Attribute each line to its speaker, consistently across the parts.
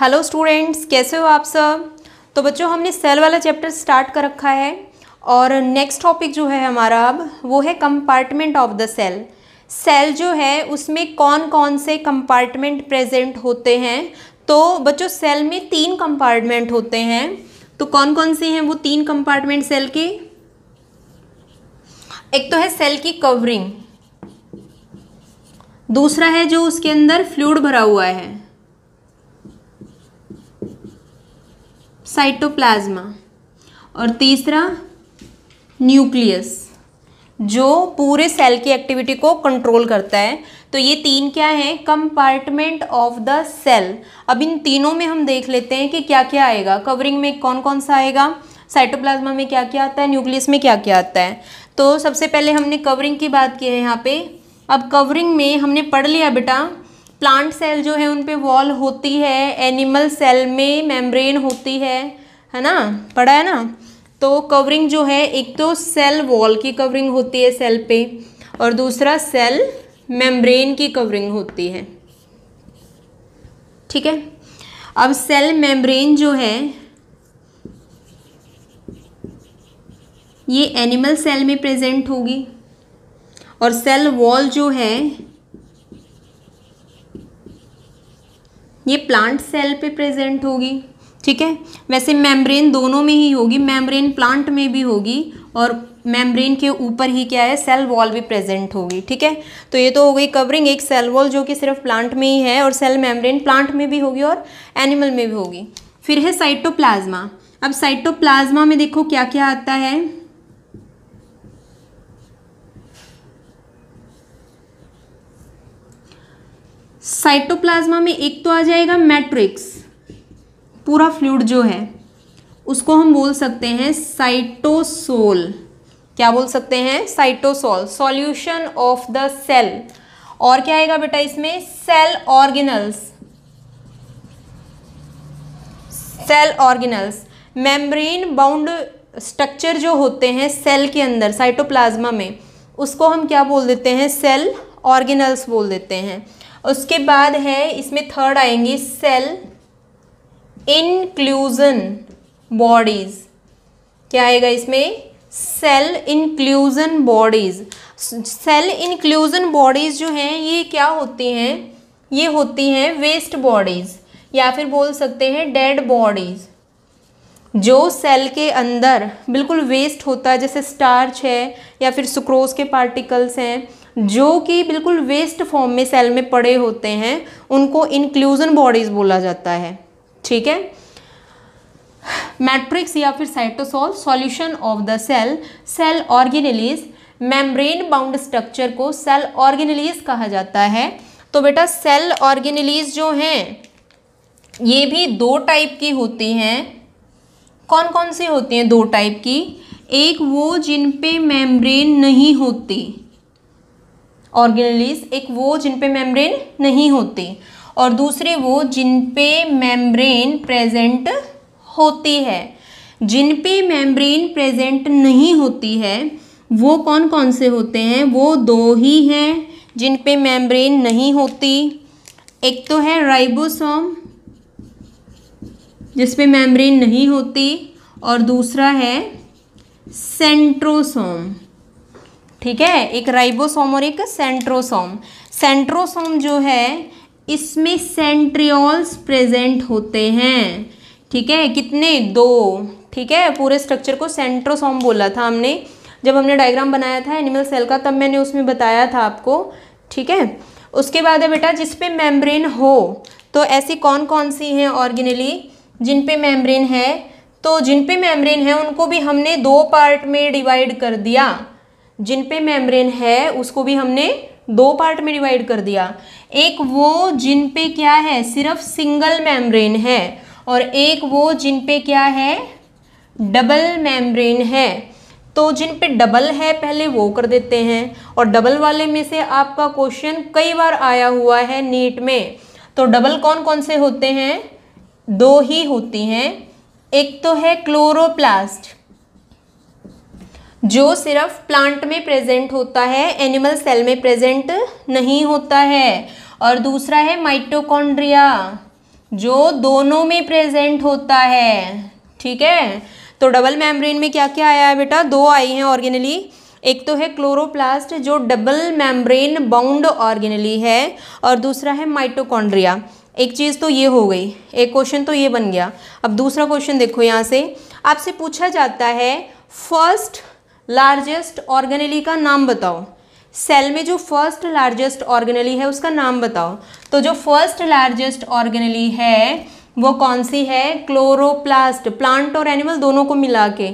Speaker 1: hello students कैसे हो आप सब तो बच्चों हमने सेल वाला चैप्टर स्टार्ट कर रखा है और नेक्स्ट टॉपिक जो है हमारा अब वो है compartment of the cell cell जो है उसमें कौन कौन से कंपार्टमेंट प्रेजेंट होते हैं तो बच्चों सेल में तीन कंपार्टमेंट होते हैं तो कौन कौन से हैं वो तीन कंपार्टमेंट सेल के एक तो है सेल की कवरिंग दूसरा है जो उसके अंदर फ्लूड भरा हुआ है साइटोप्लाज्मा और तीसरा न्यूक्लियस जो पूरे सेल की एक्टिविटी को कंट्रोल करता है तो ये तीन क्या है कंपार्टमेंट ऑफ द सेल अब इन तीनों में हम देख लेते हैं कि क्या क्या आएगा कवरिंग में कौन कौन सा आएगा साइटोप्लाज्मा में क्या क्या आता है न्यूक्लियस में क्या क्या आता है तो सबसे पहले हमने कवरिंग की बात की है यहाँ पे अब कवरिंग में हमने पढ़ लिया बेटा प्लांट सेल जो है उन पे वॉल होती है एनिमल सेल में मेम्ब्रेन होती है है ना पढ़ा है ना तो कवरिंग जो है एक तो सेल वॉल की कवरिंग होती है सेल पे और दूसरा सेल मेम्ब्रेन की कवरिंग होती है ठीक है अब सेल मेम्ब्रेन जो है ये एनिमल सेल में प्रेजेंट होगी और सेल वॉल जो है ये प्लांट सेल पे प्रेजेंट होगी ठीक है वैसे मेम्ब्रेन दोनों में ही होगी मेम्ब्रेन प्लांट में भी होगी और मेम्ब्रेन के ऊपर ही क्या है सेल वॉल भी प्रेजेंट होगी ठीक है तो ये तो हो गई कवरिंग एक सेल वॉल जो कि सिर्फ प्लांट में ही है और सेल मेम्ब्रेन प्लांट में भी होगी और एनिमल में भी होगी फिर है साइटोप्लाज्मा अब साइटोप्लाज्मा में देखो क्या क्या आता है साइटोप्लाज्मा में एक तो आ जाएगा मैट्रिक्स पूरा फ्लूड जो है उसको हम बोल सकते हैं साइटोसोल क्या बोल सकते हैं cytosol solution of the cell और क्या आएगा बेटा इसमें cell organelles cell organelles membrane bound structure जो होते हैं सेल के अंदर साइटोप्लाज्मा में उसको हम क्या बोल देते हैं सेल ऑर्गेनल्स बोल देते हैं उसके बाद है इसमें थर्ड आएंगे सेल इनक्लूजन बॉडीज क्या आएगा इसमें cell inclusion bodies cell inclusion bodies जो हैं ये क्या होती हैं ये होती हैं वेस्ट बॉडीज या फिर बोल सकते हैं डेड बॉडीज जो सेल के अंदर बिल्कुल वेस्ट होता है जैसे स्टार्च है या फिर सुक्रोज के पार्टिकल्स हैं जो कि बिल्कुल वेस्ट फॉर्म में सेल में पड़े होते हैं उनको इंक्लूजन बॉडीज बोला जाता है ठीक है मैट्रिक्स या फिर cytosol solution of the cell cell organelles membrane bound structure को सेल ऑर्गेनलीज कहा जाता है तो बेटा सेल ऑर्गेनलीज जो हैं ये भी दो टाइप की होती हैं कौन कौन सी होती हैं दो टाइप की एक वो जिन पे मेम्ब्रेन नहीं होती ऑर्गेनलीस एक वो जिन पे मेम्ब्रेन नहीं होती और दूसरे वो जिन पे मेम्ब्रेन प्रेजेंट होती है जिन पे मेम्ब्रेन प्रेजेंट नहीं होती है वो कौन कौन से होते हैं वो दो ही हैं जिन पे मेम्ब्रेन नहीं होती एक तो है राइबोसोम जिसपे मेम्ब्रेन नहीं होती और दूसरा है सेंट्रोसोम ठीक है एक राइबोसोम और एक सेंट्रोसोम सेंट्रोसोम जो है इसमें सेंट्रियोल्स प्रेजेंट होते हैं ठीक है कितने दो ठीक है पूरे स्ट्रक्चर को सेंट्रोसोम बोला था हमने जब हमने डायग्राम बनाया था एनिमल सेल का तब मैंने उसमें बताया था आपको ठीक है उसके बाद है बेटा जिस पे मेम्ब्रेन हो तो ऐसी कौन कौन सी हैं ऑर्गेनली जिन पे मेम्ब्रेन है तो जिन पे मेम्ब्रेन है उनको भी हमने दो पार्ट में डिवाइड कर दिया जिन पे मेम्ब्रेन है उसको भी हमने दो पार्ट में डिवाइड कर दिया एक वो जिन पे क्या है सिर्फ सिंगल मेम्ब्रेन है और एक वो जिन पे क्या है डबल मेम्ब्रेन है तो जिन पे डबल है पहले वो कर देते हैं और डबल वाले में से आपका क्वेश्चन कई बार आया हुआ है नीट में तो डबल कौन कौन से होते हैं दो ही होती हैं एक तो है क्लोरोप्लास्ट जो सिर्फ प्लांट में प्रेजेंट होता है एनिमल सेल में प्रेजेंट नहीं होता है और दूसरा है माइटोकॉन्ड्रिया जो दोनों में प्रेजेंट होता है ठीक है तो डबल मेम्ब्रेन में क्या क्या आया है बेटा दो आई हैं ऑर्गेनली एक तो है क्लोरोप्लास्ट जो डबल मेम्ब्रेन बाउंड ऑर्गेनली है और दूसरा है माइटोकॉन्ड्रिया एक चीज़ तो ये हो गई एक क्वेश्चन तो ये बन गया अब दूसरा क्वेश्चन देखो यहाँ से आपसे पूछा जाता है फर्स्ट लार्जेस्ट ऑर्गेनली का नाम बताओ सेल में जो फर्स्ट लार्जेस्ट ऑर्गेनली है उसका नाम बताओ तो जो फर्स्ट लार्जेस्ट ऑर्गेनली है वो कौन सी है क्लोरोप्लास्ट प्लांट और एनिमल दोनों को मिला के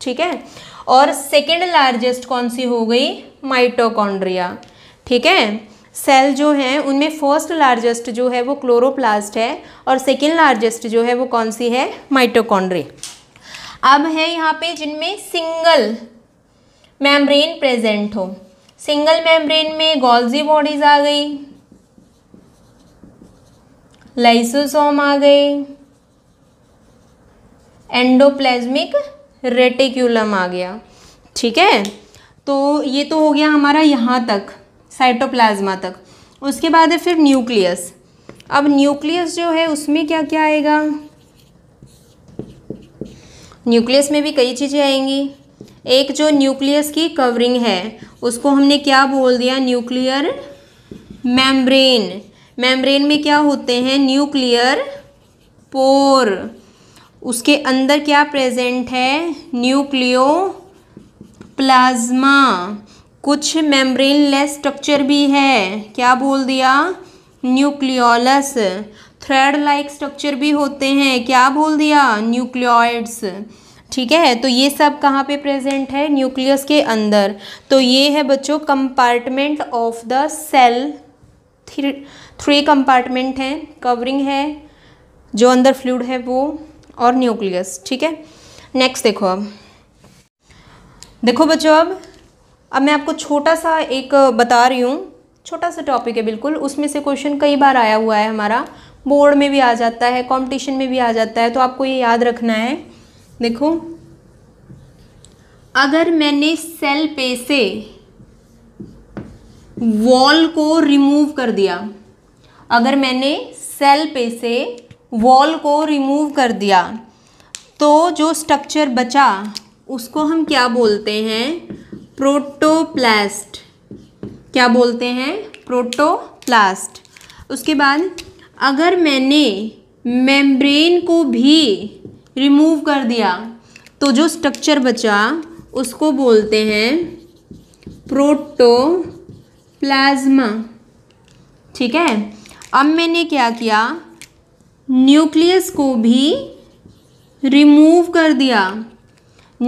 Speaker 1: ठीक है और सेकेंड लार्जेस्ट कौन सी हो गई माइटोकॉन्ड्रिया ठीक है सेल जो हैं उनमें फर्स्ट लार्जेस्ट जो है वो क्लोरोप्लास्ट है और सेकेंड लार्जेस्ट जो है वो कौन सी है माइटोकॉन्ड्री अब है यहाँ पे जिनमें सिंगल मेम्ब्रेन प्रेजेंट हो सिंगल मेम्ब्रेन में गोल्जी बॉडीज आ गई लाइसोसोम आ गए एंडोप्लाज्मिक रेटिक्यूलम आ गया ठीक है तो ये तो हो गया हमारा यहाँ तक साइटोप्लाज्मा तक उसके बाद है फिर न्यूक्लियस अब न्यूक्लियस जो है उसमें क्या क्या आएगा न्यूक्लियस में भी कई चीज़ें आएंगी एक जो न्यूक्लियस की कवरिंग है उसको हमने क्या बोल दिया न्यूक्लियर मेम्ब्रेन मैम्ब्रेन में क्या होते हैं न्यूक्लियर पोर उसके अंदर क्या प्रेजेंट है न्यूक्लियो प्लाज्मा कुछ मेम्ब्रेन लेस स्ट्रक्चर भी है क्या बोल दिया न्यूक्लियोलस थ्रेड लाइक स्ट्रक्चर भी होते हैं क्या बोल दिया न्यूक्लियोइड्स ठीक है तो ये सब कहाँ पे प्रेजेंट है न्यूक्लियस के अंदर तो ये है बच्चों compartment of the cell three three compartment हैं कवरिंग है जो अंदर फ्लूड है वो और न्यूक्लियस ठीक है नेक्स्ट देखो अब देखो बच्चों अब अब मैं आपको छोटा सा एक बता रही हूँ छोटा सा टॉपिक है बिल्कुल उसमें से क्वेश्चन कई बार आया हुआ है हमारा बोर्ड में भी आ जाता है कंपटीशन में भी आ जाता है तो आपको ये याद रखना है देखो अगर मैंने सेल पे से वॉल को रिमूव कर दिया अगर मैंने सेल पे से वॉल को रिमूव कर दिया तो जो स्ट्रक्चर बचा उसको हम क्या बोलते हैं प्रोटोप्लास्ट क्या बोलते हैं प्रोटोप्लास्ट उसके बाद अगर मैंने मेम्ब्रेन को भी रिमूव कर दिया तो जो स्ट्रक्चर बचा उसको बोलते हैं प्रोटोप्लाज्मा ठीक है अब मैंने क्या किया न्यूक्लियस को भी रिमूव कर दिया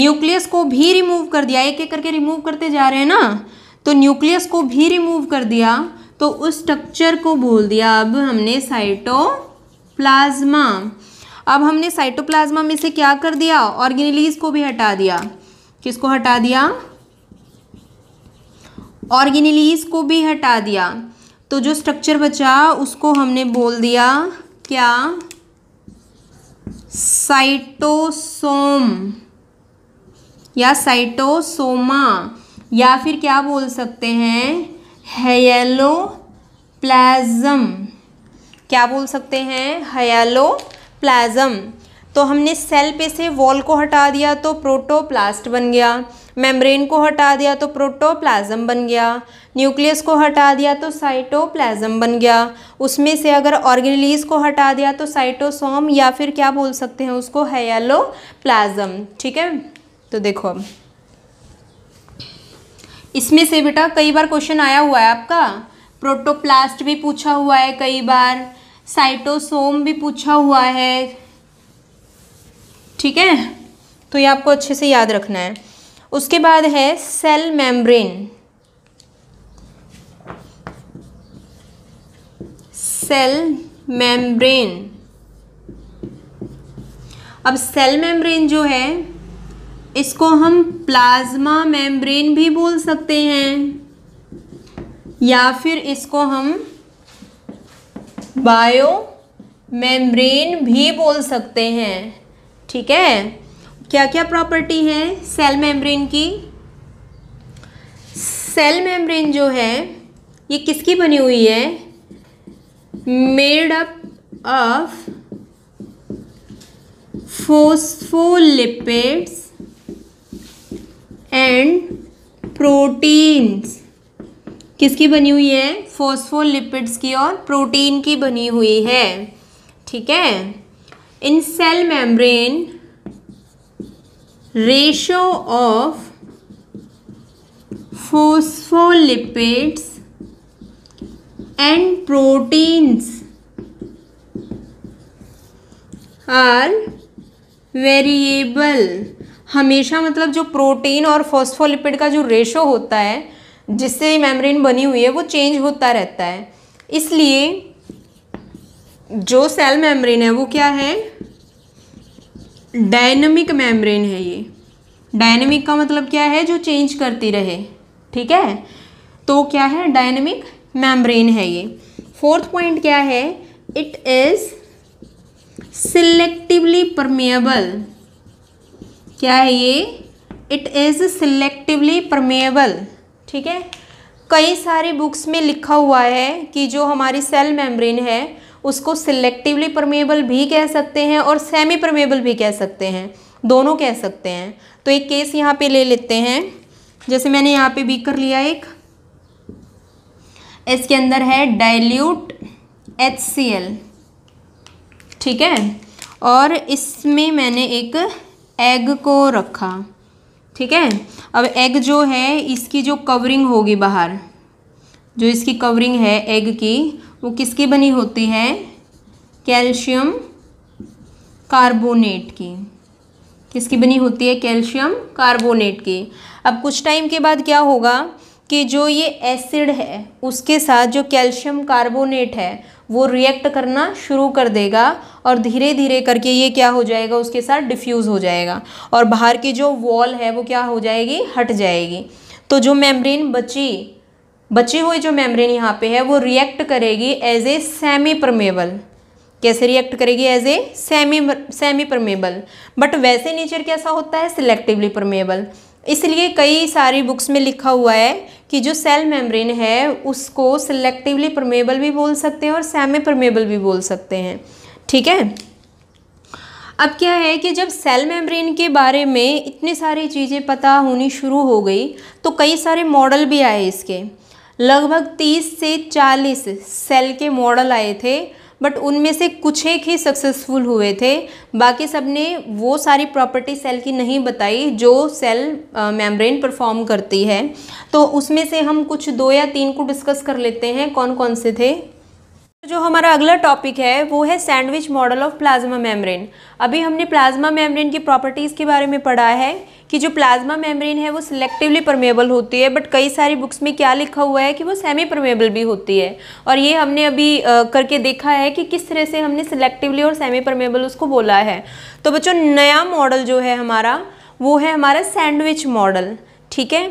Speaker 1: न्यूक्लियस को भी रिमूव कर दिया एक एक करके रिमूव करते जा रहे हैं ना तो न्यूक्लियस को भी रिमूव कर दिया तो उस स्ट्रक्चर को बोल दिया अब हमने साइटोप्लाज्मा अब हमने साइटोप्लाज्मा में से क्या कर दिया ऑर्गेनिलीज को भी हटा दिया किसको हटा दिया ऑर्गेनिलीज को भी हटा दिया तो जो स्ट्रक्चर बचा उसको हमने बोल दिया क्या साइटोसोम या साइटोसोमा या फिर क्या बोल सकते हैं हेलो प्लाज्म क्या बोल सकते हैं हयालो प्लाज्म तो हमने सेल पे से वॉल को हटा दिया तो प्रोटोप्लास्ट बन गया मेम्ब्रेन को हटा दिया तो प्रोटोप्लाज्म बन गया न्यूक्लियस को हटा दिया तो साइटोप्लाज्म बन गया उसमें से अगर ऑर्गेनलीज को हटा दिया तो साइटोसोम या फिर क्या बोल सकते हैं उसको हैलो प्लाज्म ठीक है तो देखो अब इसमें से बेटा कई बार क्वेश्चन आया हुआ है आपका प्रोटोप्लास्ट भी पूछा हुआ है कई बार साइटोसोम भी पूछा हुआ है ठीक है तो ये आपको अच्छे से याद रखना है उसके बाद है सेल मेम्ब्रेन सेल मेम्ब्रेन अब सेल मेम्ब्रेन जो है इसको हम प्लाज्मा मेम्ब्रेन भी बोल सकते हैं या फिर इसको हम बायो मेम्ब्रेन भी बोल सकते हैं ठीक है क्या क्या प्रॉपर्टी है सेल मेम्ब्रेन की सेल मेम्ब्रेन जो है ये किसकी बनी हुई है made up of phospholipids and proteins किसकी बनी हुई है फोस्फोलिपिड्स की और प्रोटीन की बनी हुई है ठीक है in cell membrane ratio of phospholipids and proteins are variable हमेशा मतलब जो प्रोटीन और फॉस्फोलिपिड का जो रेशो होता है जिससे मेम्ब्रेन बनी हुई है वो चेंज होता रहता है इसलिए जो सेल मेम्ब्रेन है वो क्या है डायनमिक मेम्ब्रेन है ये डायनेमिक का मतलब क्या है जो चेंज करती रहे ठीक है तो क्या है डायनेमिक मेम्ब्रेन है ये फोर्थ पॉइंट क्या है इट इज सिलेक्टिवली परमेबल क्या है ये इट इज सिलेक्टिवली परमेबल ठीक है कई सारे बुक्स में लिखा हुआ है कि जो हमारी सेल मेम्ब्रेन है उसको सिलेक्टिवली परमेबल भी कह सकते हैं और सेमी परमेबल भी कह सकते हैं दोनों कह सकते हैं तो एक केस यहाँ पे ले लेते हैं जैसे मैंने यहाँ पे बीकर लिया एक इसके अंदर है डाइल्यूट एच ठीक है और इसमें मैंने एक एग को रखा ठीक है अब एग जो है इसकी जो कवरिंग होगी बाहर जो इसकी कवरिंग है एग की वो किसकी बनी होती है कैल्शियम कार्बोनेट की किसकी बनी होती है कैल्शियम कार्बोनेट की अब कुछ टाइम के बाद क्या होगा कि जो ये एसिड है उसके साथ जो कैल्शियम कार्बोनेट है वो रिएक्ट करना शुरू कर देगा और धीरे धीरे करके ये क्या हो जाएगा उसके साथ डिफ्यूज़ हो जाएगा और बाहर की जो वॉल है वो क्या हो जाएगी हट जाएगी तो जो मेम्ब्रेन बची बची हुई जो मेम्ब्रेन यहाँ पे है वो रिएक्ट करेगी एज ए सेमी परमेबल कैसे रिएक्ट करेगी as a semi semi permeable but वैसे नेचर कैसा होता है सिलेक्टिवली परमेबल इसलिए कई सारी बुक्स में लिखा हुआ है कि जो सेल मेम्ब्रेन है उसको सिलेक्टिवली परमेबल भी बोल सकते हैं और सेमी परमेबल भी बोल सकते हैं ठीक है अब क्या है कि जब सेल मेम्ब्रेन के बारे में इतनी सारी चीज़ें पता होनी शुरू हो गई तो कई सारे मॉडल भी आए इसके लगभग 30 से 40 सेल के मॉडल आए थे बट उनमें से कुछ एक ही सक्सेसफुल हुए थे बाकी सब ने वो सारी प्रॉपर्टी सेल की नहीं बताई जो सेल मेम्ब्रेन परफॉर्म करती है तो उसमें से हम कुछ दो या तीन को डिस्कस कर लेते हैं कौन कौन से थे जो हमारा अगला टॉपिक है वो है sandwich model of plasma membrane अभी हमने प्लाज्मा मेम्ब्रेन की प्रॉपर्टीज़ के बारे में पढ़ा है कि जो प्लाज्मा मेम्ब्रेन है वो सिलेक्टिवली परमेबल होती है बट कई सारी बुक्स में क्या लिखा हुआ है कि वो सेमी परमेबल भी होती है और ये हमने अभी करके देखा है कि किस तरह से हमने सेलेक्टिवली और सेमी परमेबल उसको बोला है तो बच्चों नया मॉडल जो है हमारा वो है हमारा सैंडविच मॉडल ठीक है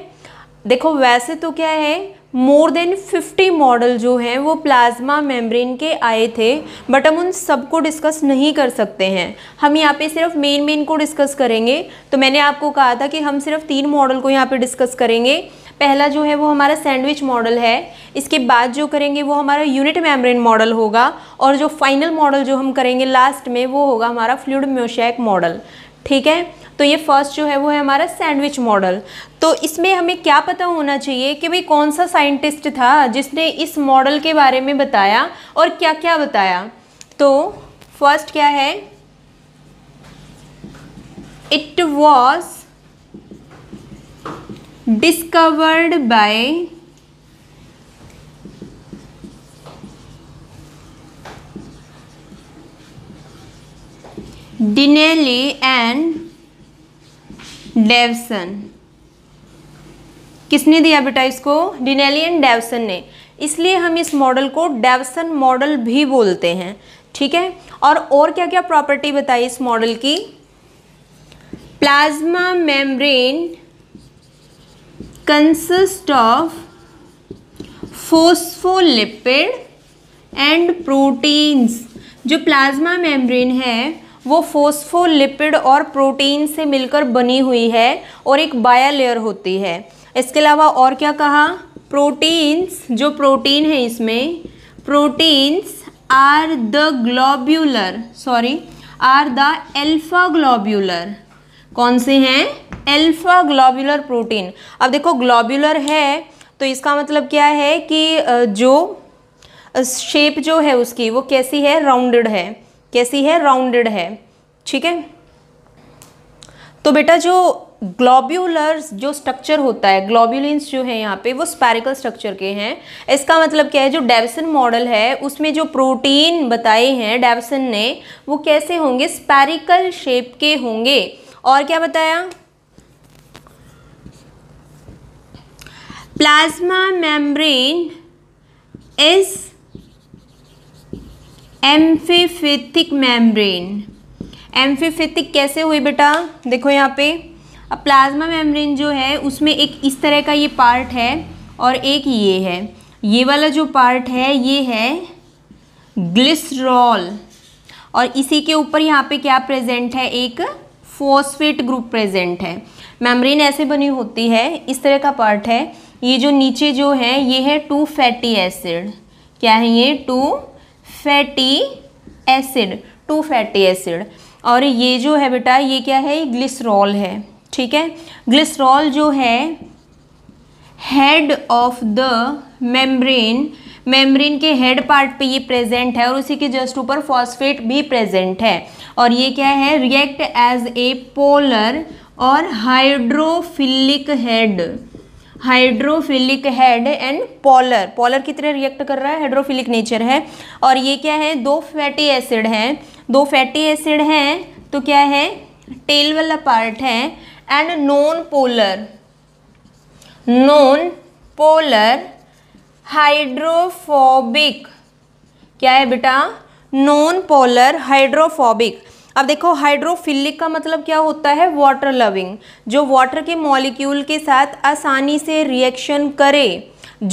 Speaker 1: देखो वैसे तो क्या है मोर देन 50 मॉडल जो हैं वो प्लाज्मा मेम्ब्रेन के आए थे बट हम उन सबको डिस्कस नहीं कर सकते हैं हम यहाँ पे सिर्फ मेन मेन को डिस्कस करेंगे तो मैंने आपको कहा था कि हम सिर्फ तीन मॉडल को यहाँ पे डिस्कस करेंगे पहला जो है वो हमारा सैंडविच मॉडल है इसके बाद जो करेंगे वो हमारा यूनिट मेम्ब्रेन मॉडल होगा और जो फाइनल मॉडल जो हम करेंगे लास्ट में वो होगा हमारा फ्लूड म्योशैक मॉडल ठीक है तो ये फर्स्ट जो है वो है हमारा सैंडविच मॉडल तो इसमें हमें क्या पता होना चाहिए कि भाई कौन सा साइंटिस्ट था जिसने इस मॉडल के बारे में बताया और क्या क्या बताया तो फर्स्ट क्या है it was discovered by Danielli and Davson किसने दिया बेटा इसको डिनेली एंड डेवसन ने इसलिए हम इस मॉडल को डेवसन मॉडल भी बोलते हैं ठीक है और और क्या क्या प्रॉपर्टी बताई इस मॉडल की plasma membrane consist of phospholipid and proteins जो प्लाज्मा मेम्ब्रेन है वो फोस्फोलिपिड और प्रोटीन से मिलकर बनी हुई है और एक बाया लेयर होती है इसके अलावा और क्या कहा प्रोटीन्स जो प्रोटीन है इसमें proteins are the globular sorry are the alpha globular कौन से हैं एल्फा ग्लोब्यूलर प्रोटीन अब देखो ग्लोब्यूलर है तो इसका मतलब क्या है कि जो शेप जो है उसकी वो कैसी है राउंडेड है कैसी है राउंडेड है ठीक है तो बेटा जो ग्लोब्यूलर्स जो स्ट्रक्चर होता है ग्लोब्यूलिन्स जो है यहाँ पे वो स्पैरिकल स्ट्रक्चर के हैं इसका मतलब क्या है जो डेवसन मॉडल है उसमें जो प्रोटीन बताए हैं डेवसन ने वो कैसे होंगे स्पैरिकल शेप के होंगे और क्या बताया plasma membrane is amphipathic membrane amphipathic कैसे हुई बेटा देखो यहाँ पे अब प्लाज्मा मेम्ब्रेन जो है उसमें एक इस तरह का ये पार्ट है और एक ये है ये वाला जो पार्ट है ये है ग्लिसरॉल और इसी के ऊपर यहाँ पे क्या प्रेजेंट है एक फोस्फेट ग्रुप प्रेजेंट है मेम्ब्रेन ऐसे बनी होती है इस तरह का पार्ट है ये जो नीचे जो है ये है टू फैटी एसिड क्या है ये two fatty acid two fatty acid और ये जो है बेटा ये क्या है ये ग्लिसरॉल है ठीक है ग्लिसरॉल जो है head of the membrane membrane के हेड पार्ट पे ये प्रेजेंट है और उसी के जस्ट ऊपर फॉस्फेट भी प्रेजेंट है और ये क्या है रिएक्ट एज ए पोलर और hydrophilic head hydrophilic head and polar polar की तरह रिएक्ट कर रहा है हाइड्रोफिलिक नेचर है और ये क्या है दो फैटी एसिड हैं दो फैटी एसिड हैं तो क्या है टेल वाला पार्ट है and non polar non polar hydrophobic क्या है बेटा नॉन पोलर हाइड्रोफोबिक अब देखो हाइड्रोफिलिक का मतलब क्या होता है वाटर लविंग जो वाटर के मॉलिक्यूल के साथ आसानी से रिएक्शन करे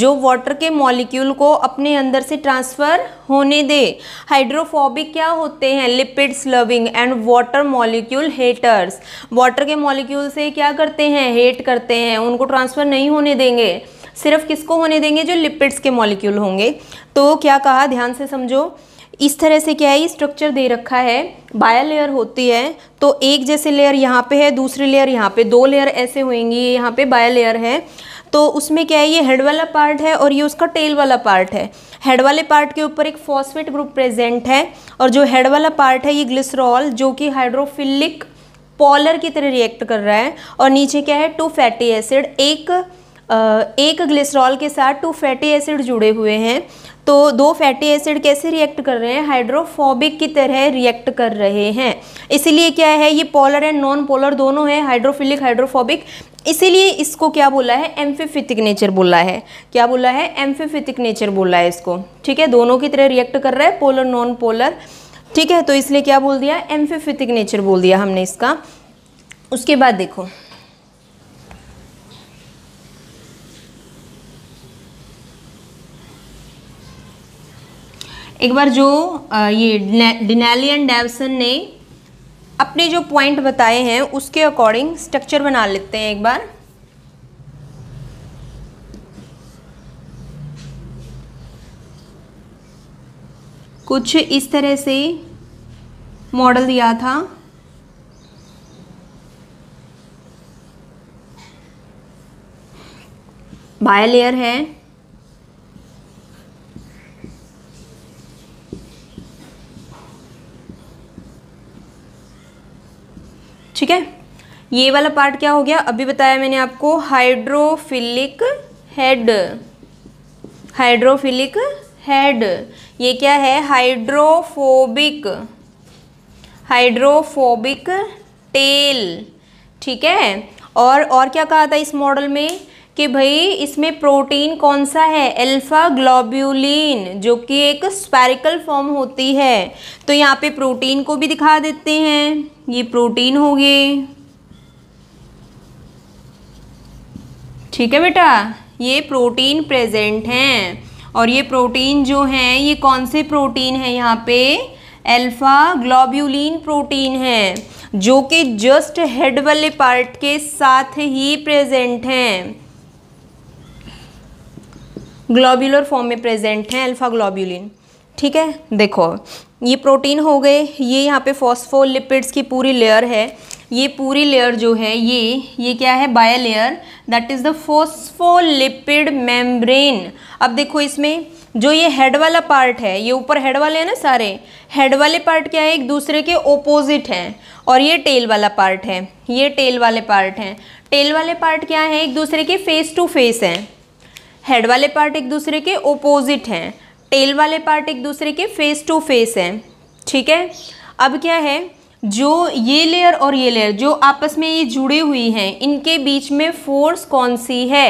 Speaker 1: जो वाटर के मॉलिक्यूल को अपने अंदर से ट्रांसफ़र होने दे हाइड्रोफोबिक क्या होते हैं lipids loving and water molecule haters water के मॉलिक्यूल से क्या करते हैं हेट करते हैं उनको ट्रांसफ़र नहीं होने देंगे सिर्फ किसको होने देंगे जो लिपिड्स के मॉलिक्यूल होंगे तो क्या कहा ध्यान से समझो इस तरह से क्या है ये स्ट्रक्चर दे रखा है बाया लेयर होती है तो एक जैसे लेयर यहाँ पे है दूसरी लेयर यहाँ पे दो लेयर ऐसे होंगी यहाँ पे बाया लेयर है तो उसमें क्या है ये हेड वाला पार्ट है और ये उसका टेल वाला पार्ट है हेड वाले पार्ट के ऊपर एक फॉस्फेट ग्रुप प्रेजेंट है और जो हेड वाला पार्ट है ये ग्लिसरॉल जो कि हाइड्रोफिलिक पॉलर की तरह रिएक्ट कर रहा है और नीचे क्या है टू फैटी एसिड एक एक ग्लिसरॉल के साथ टू फैटी एसिड जुड़े हुए हैं तो दो फैटी एसिड कैसे रिएक्ट कर रहे हैं हाइड्रोफोबिक की तरह रिएक्ट कर रहे हैं इसीलिए क्या है ये पोलर एंड नॉन पोलर दोनों है हाइड्रोफिलिक हाइड्रोफोबिक इसीलिए इसको क्या बोला है एम्फीफिथिक नेचर बोला है क्या बोला है एम्फीफिथिक नेचर बोला है इसको ठीक है दोनों की तरह रिएक्ट कर रहा है पोलर नॉन पोलर ठीक है तो इसलिए क्या बोल दिया एम्फीफिथिक नेचर बोल दिया हमने इसका उसके बाद देखो एक बार जो ये डिनेलियन डेवसन ने अपने जो पॉइंट बताए हैं उसके अकॉर्डिंग स्ट्रक्चर बना लेते हैं एक बार कुछ इस तरह से मॉडल दिया था बायलेयर है ठीक है ये वाला पार्ट क्या हो गया अभी बताया मैंने आपको हाइड्रोफिलिक हेड हाइड्रोफिलिक हेड ये क्या है हाइड्रोफोबिक हाइड्रोफोबिक टेल ठीक है और और क्या कहा था इस मॉडल में कि भाई इसमें प्रोटीन कौन सा है अल्फा ग्लोब्यूलिन जो कि एक स्पैरिकल फॉर्म होती है तो यहाँ पे प्रोटीन को भी दिखा देते हैं ये प्रोटीन हो गए ठीक है बेटा ये प्रोटीन प्रेजेंट हैं और ये प्रोटीन जो हैं ये कौन से प्रोटीन हैं यहाँ पे अल्फ़ा ग्लोब्यूलिन प्रोटीन है जो कि जस्ट हेड वाले पार्ट के साथ ही प्रेजेंट हैं ग्लोब्यूलर फॉर्म में प्रेजेंट हैं अल्फा ग्लोब्यूलिन ठीक है देखो ये प्रोटीन हो गए ये यहाँ पे फॉस्फोलिपिड्स की पूरी लेयर है ये पूरी लेयर जो है ये ये क्या है bilayer that is the phospholipid membrane अब देखो इसमें जो ये हेड वाला पार्ट है ये ऊपर हेड वाले हैं ना सारे हेड वाले पार्ट क्या है एक दूसरे के ओपोजिट हैं और ये टेल वाला पार्ट है ये टेल वाले पार्ट हैं टेल वाले पार्ट क्या है एक दूसरे के फेस टू फेस हैं हेड वाले पार्ट एक दूसरे के ओपोजिट हैं टेल वाले पार्ट एक दूसरे के फेस टू फेस हैं ठीक है अब क्या है जो ये लेयर और ये लेयर जो आपस में ये जुड़ी हुई हैं इनके बीच में फोर्स कौन सी है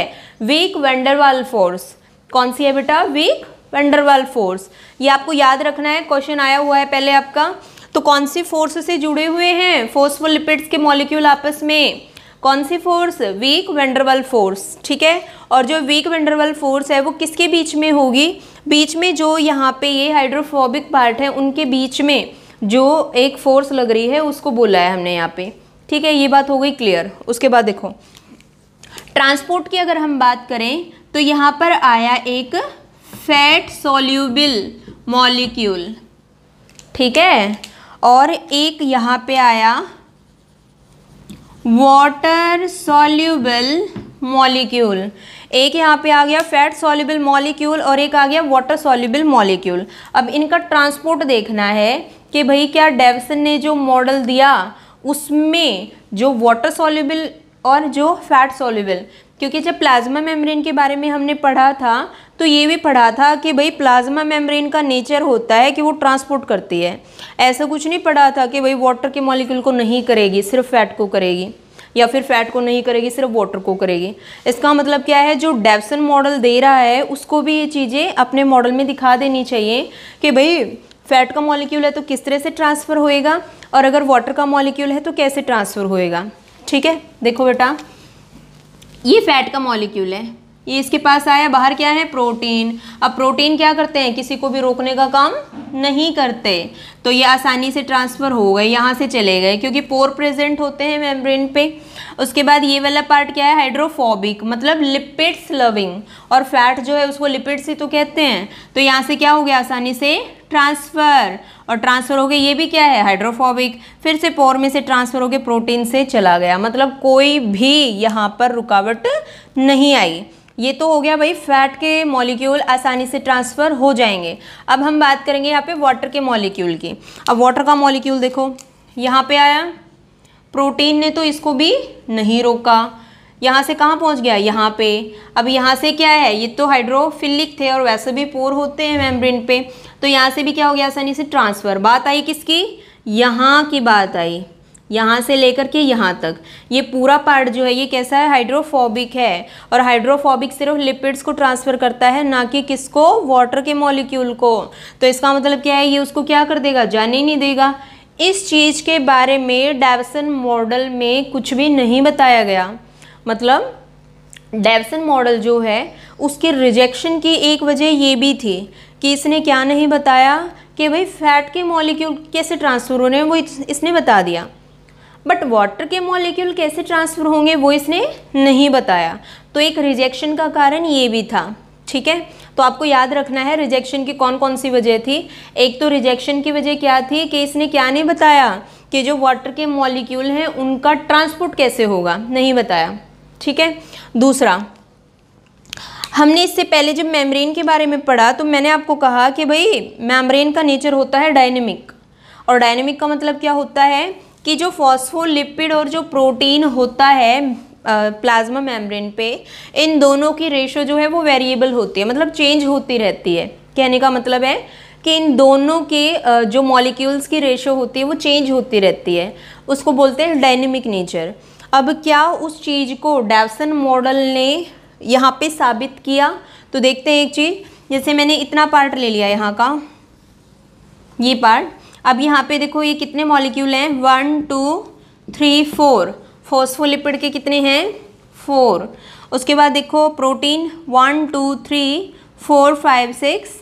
Speaker 1: वीक वेंडरवाल फोर्स कौन सी है बेटा वीक वेंडरवाल फोर्स ये आपको याद रखना है क्वेश्चन आया हुआ है पहले आपका तो कौन सी फोर्स से जुड़े हुए हैं फोर्सफुल लिपिड्स के मॉलिक्यूल आपस में कौन सी फोर्स वीक वेंडरवल फोर्स ठीक है और जो वीक वेंडरवल फोर्स है वो किसके बीच में होगी बीच में जो यहाँ पे ये हाइड्रोफोबिक पार्ट है उनके बीच में जो एक फोर्स लग रही है उसको बोला है हमने यहाँ पे ठीक है ये बात हो गई क्लियर उसके बाद देखो ट्रांसपोर्ट की अगर हम बात करें तो यहाँ पर आया एक फैट सोल्यूबल मॉलिक्यूल ठीक है और एक यहाँ पे आया वाटर सॉल्यूबल मॉलिक्यूल एक यहाँ पे आ गया फैट सॉल्यूबल मॉलिक्यूल और एक आ गया वाटर सॉल्यूबल मॉलिक्यूल अब इनका ट्रांसपोर्ट देखना है कि भाई क्या डेवसन ने जो मॉडल दिया उसमें जो वाटर सॉल्यूबल और जो फैट सॉल्यूबल क्योंकि जब प्लाज्मा मेम्ब्रेन के बारे में हमने पढ़ा था तो ये भी पढ़ा था कि भाई प्लाज्मा मेम्ब्रेन का नेचर होता है कि वो ट्रांसपोर्ट करती है ऐसा कुछ नहीं पढ़ा था कि भाई वाटर के मॉलिक्यूल को नहीं करेगी सिर्फ फैट को करेगी या फिर फैट को नहीं करेगी सिर्फ वाटर को करेगी इसका मतलब क्या है जो डेवसन मॉडल दे रहा है उसको भी ये चीज़ें अपने मॉडल में दिखा देनी चाहिए कि भाई फैट का मॉलिक्यूल है तो किस तरह से ट्रांसफ़र होएगा और अगर वाटर का मॉलिक्यूल है तो कैसे ट्रांसफ़र होएगा ठीक है देखो बेटा ये फैट का मॉलिक्यूल है ये इसके पास आया बाहर क्या है प्रोटीन अब प्रोटीन क्या करते हैं किसी को भी रोकने का काम नहीं करते तो ये आसानी से ट्रांसफ़र हो गए यहाँ से चले गए क्योंकि पोर प्रेजेंट होते हैं मेम्ब्रेन पे उसके बाद ये वाला पार्ट क्या है हाइड्रोफोबिक मतलब लिपिड्स लविंग और फैट जो है उसको लिपिड्स ही तो कहते हैं तो यहाँ से क्या हो गया आसानी से ट्रांसफ़र और ट्रांसफ़र हो गया ये भी क्या है हाइड्रोफोबिक फिर से पोर में से ट्रांसफ़र हो गया प्रोटीन से चला गया मतलब कोई भी यहाँ पर रुकावट नहीं आई ये तो हो गया भाई फैट के मॉलिक्यूल आसानी से ट्रांसफ़र हो जाएंगे अब हम बात करेंगे यहाँ पे वाटर के मॉलिक्यूल की अब वाटर का मॉलिक्यूल देखो यहाँ पे आया प्रोटीन ने तो इसको भी नहीं रोका यहाँ से कहाँ पहुँच गया यहाँ पे अब यहाँ से क्या है ये तो हाइड्रोफिलिक थे और वैसे भी पोर होते हैं मेम्ब्रेन पे तो यहाँ से भी क्या हो गया आसानी से ट्रांसफ़र बात आई किसकी यहाँ की बात आई यहाँ से लेकर के यहाँ तक ये पूरा पार्ट जो है ये कैसा है हाइड्रोफोबिक है और हाइड्रोफोबिक सिर्फ लिपिड्स को ट्रांसफ़र करता है ना कि किसको वाटर के मॉलिक्यूल को तो इसका मतलब क्या है ये उसको क्या कर देगा जाने ही नहीं देगा इस चीज़ के बारे में डैवसन मॉडल में कुछ भी नहीं बताया गया मतलब डैवसन मॉडल जो है उसके रिजेक्शन की एक वजह ये भी थी कि इसने क्या नहीं बताया कि भाई फैट के मॉलिक्यूल कैसे ट्रांसफ़र होने हैं वो इसने बता दिया बट वाटर के मॉलिक्यूल कैसे ट्रांसफ़र होंगे वो इसने नहीं बताया तो एक रिजेक्शन का कारण ये भी था ठीक है तो आपको याद रखना है रिजेक्शन की कौन कौन सी वजह थी एक तो रिजेक्शन की वजह क्या थी कि इसने क्या नहीं बताया कि जो वाटर के मॉलिक्यूल हैं उनका ट्रांसपोर्ट कैसे होगा नहीं बताया ठीक है दूसरा हमने इससे पहले जब मेम्ब्रेन के बारे में पढ़ा तो मैंने आपको कहा कि भाई मेम्ब्रेन का नेचर होता है डायनेमिक और डायनेमिक का मतलब क्या होता है कि जो फॉस्फोलिपिड और जो प्रोटीन होता है प्लाज्मा मेम्ब्रेन पे इन दोनों की रेशो जो है वो वेरिएबल होती है मतलब चेंज होती रहती है कहने का मतलब है कि इन दोनों के जो मॉलिक्यूल्स की रेशो होती है वो चेंज होती रहती है उसको बोलते हैं डायनेमिक नेचर अब क्या उस चीज़ को डैवसन मॉडल ने यहाँ पे साबित किया तो देखते हैं एक चीज़ जैसे मैंने इतना पार्ट ले लिया यहाँ का ये पार्ट अब यहाँ पे देखो ये कितने मॉलिक्यूल हैं one two three four phospholipid के कितने हैं फोर उसके बाद देखो protein one two three four five six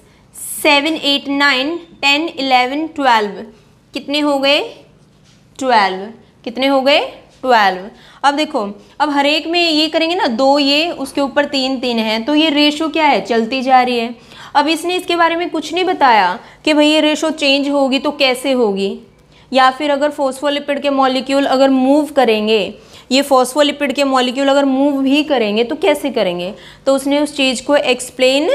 Speaker 1: seven eight nine ten eleven twelve कितने हो गए ट्वेल्व कितने हो गए ट्वेल्व अब देखो अब हर एक में ये करेंगे ना दो ये उसके ऊपर तीन तीन हैं तो ये रेशो क्या है चलती जा रही है अब इसने इसके बारे में कुछ नहीं बताया कि भाई ये रेशो चेंज होगी तो कैसे होगी या फिर अगर फोस्फोलिपिड के मॉलिक्यूल अगर मूव करेंगे ये फोस्फोलिपिड के मॉलिक्यूल अगर मूव भी करेंगे तो कैसे करेंगे तो उसने उस चीज़ को एक्सप्लेन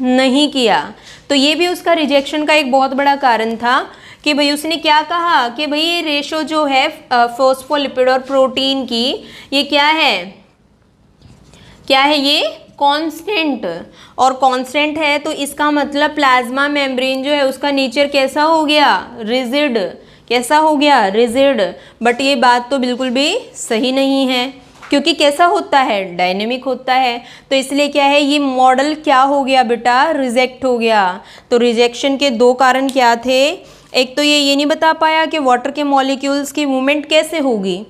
Speaker 1: नहीं किया तो ये भी उसका रिजेक्शन का एक बहुत बड़ा कारण था कि भाई उसने क्या कहा कि भाई ये रेशो जो है फोस्फोलिपिड और प्रोटीन की ये क्या है क्या है ये कांस्टेंट और कांस्टेंट है तो इसका मतलब प्लाज्मा मेम्ब्रेन जो है उसका नेचर कैसा हो गया रिजिड कैसा हो गया रिजिड बट ये बात तो बिल्कुल भी सही नहीं है क्योंकि कैसा होता है डायनेमिक होता है तो इसलिए क्या है ये मॉडल क्या हो गया बेटा रिजेक्ट हो गया तो रिजेक्शन के दो कारण क्या थे एक तो ये ये नहीं बता पाया कि वाटर के मॉलिक्यूल्स की मूवमेंट कैसे होगी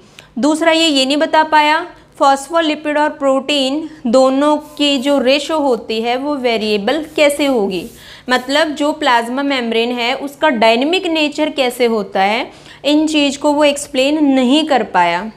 Speaker 1: दूसरा ये ये नहीं बता पाया फॉस्फोलिपिड और प्रोटीन दोनों की जो रेशो होती है वो वेरिएबल कैसे होगी मतलब जो प्लाज्मा मेम्ब्रेन है उसका डायनेमिक नेचर कैसे होता है इन चीज़ को वो एक्सप्लेन नहीं कर पाया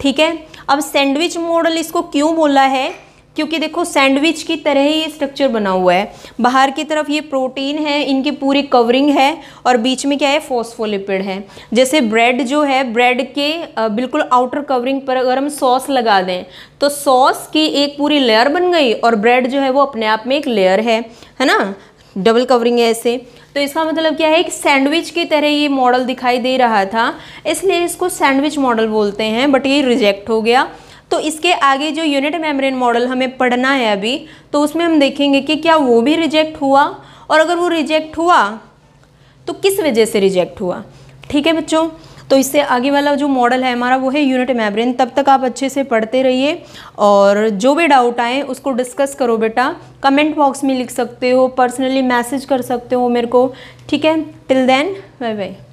Speaker 1: ठीक है अब सैंडविच मॉडल इसको क्यों बोला है क्योंकि देखो सैंडविच की तरह ही ये स्ट्रक्चर बना हुआ है बाहर की तरफ ये प्रोटीन है इनकी पूरी कवरिंग है और बीच में क्या है फोस्फोलिपिड है जैसे ब्रेड जो है ब्रेड के बिल्कुल आउटर कवरिंग पर अगर हम सॉस लगा दें तो सॉस की एक पूरी लेयर बन गई और ब्रेड जो है वो अपने आप में एक लेयर है है ना डबल कवरिंग है ऐसे तो इसका मतलब क्या है एक सैंडविच की तरह ये मॉडल दिखाई दे रहा था इसलिए इसको सैंडविच मॉडल बोलते हैं बट ये रिजेक्ट हो गया तो इसके आगे जो यूनिट मेम्ब्रेन मॉडल हमें पढ़ना है अभी तो उसमें हम देखेंगे कि क्या वो भी रिजेक्ट हुआ और अगर वो रिजेक्ट हुआ तो किस वजह से रिजेक्ट हुआ ठीक है बच्चों तो इससे आगे वाला जो मॉडल है हमारा वो है यूनिट मैब्रेन तब तक आप अच्छे से पढ़ते रहिए और जो भी डाउट आए उसको डिस्कस करो बेटा कमेंट बॉक्स में लिख सकते हो पर्सनली मैसेज कर सकते हो मेरे को ठीक है टिल देन बाय बाय